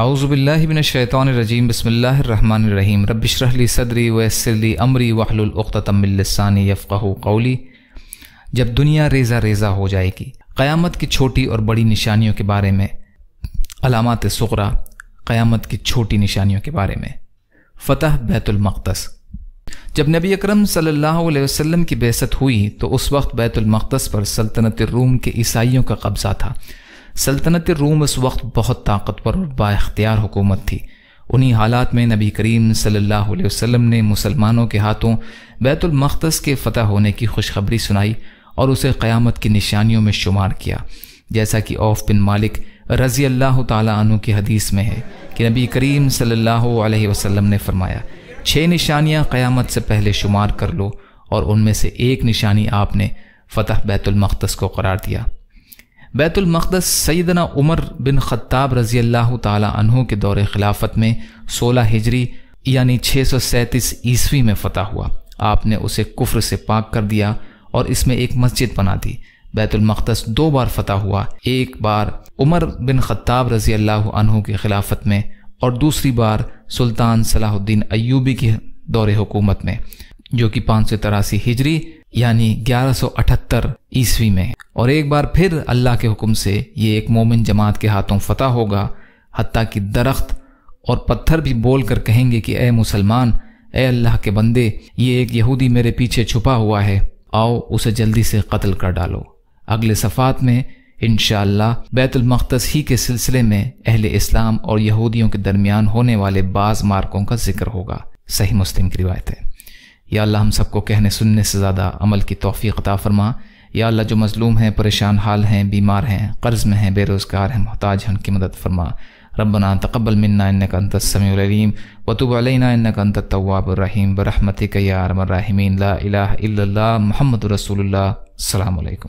आउज़बिल्लिबिनशैतरजीम बसमीम रबिशरली सदरी वसली अमरी वहलतमिलसानी यफ़ाह कौली जब दुनिया रेजा रेजा हो जाएगी क़यामत की छोटी और बड़ी निशानियों के बारे में अलामत सुखरा क़यामत की छोटी निशानियों के बारे में फ़तह बैतुलमक़दस जब नबी अक्रम सम की बेसत हुई तो उस वक्त बैतुलमक़दस पर सल्तनत रूम के ईसाइयों का कब्ज़ा था सल्तनत रूम उस वक्त बहुत ताकतवर और बाख्तियार हुकूमत थी उन्हीं हालात में नबी करीम सल्लल्लाहु अलैहि वसल्लम ने मुसलमानों के हाथों बैतुलमक़दस के फ़तह होने की खुशखबरी सुनाई और उसे क़यामत की निशानियों में शुमार किया जैसा कि औफ बिन मालिक रज़ी अल्लाह तु की हदीस में है कि नबी करीम सल्लल्लाहु अलैहि वसल्लम ने फरमाया छः निशानियाँ क़यामत से पहले शुमार कर लो और उनमें से एक निशानी आपने फ़तह बैतुलमक़दस को करार दिया बैतुलमक़दस सैदना उमर बिन ख़त्ताब रज़ी अल्लाह तहु के दौर खिलाफत में सोलह हिजरी यानी छः सौ सैंतीस ईस्वी में फ़तह हुआ आपने उसे कुफ्र से पाक कर दिया और इसमें एक मस्जिद बना दी बैतुलमक़दस दो बार फ़तह हुआ एक बार उमर बिन ख़त्ताब रज़ी अल्लाह की खिलाफत में और दूसरी बार सुल्तान सलाहुद्दीन अयूबी के दौर हुकूमत में जो कि पाँच सौ तिरासी हिजरी यानी 1178 ईस्वी में और एक बार फिर अल्लाह के हुक्म से ये एक मोमिन जमात के हाथों फतह होगा हती कि दरख्त और पत्थर भी बोल कर कहेंगे कि ए मुसलमान ए अल्लाह के बंदे ये एक यहूदी मेरे पीछे छुपा हुआ है आओ उसे जल्दी से कत्ल कर डालो अगले सफ़ात में इन बैतुलमक़दस ही के सिलसिले में अहल इस्लाम और यहूदियों के दरमियान होने वाले बाज़ मार्कों का जिक्र होगा सही मुस्लिम की रिवायत है या अल्लाह हम सबको कहने सुनने से ज़्यादा अमल की तोफ़ी अता फ़रमा या अल्लाह जो मज़लूम हैं परेशान हाल हैं बीमार हैं कर्ज़ में हैं बेरोज़गार हैं मोहताज हैं उनकी मदद फरमा रबना तकबल मन्ना का अंत समीम वतुबलना इनका अंत तवाबरहीम बरहमत यारमरहमीन ला महमद रसूल सलामकुम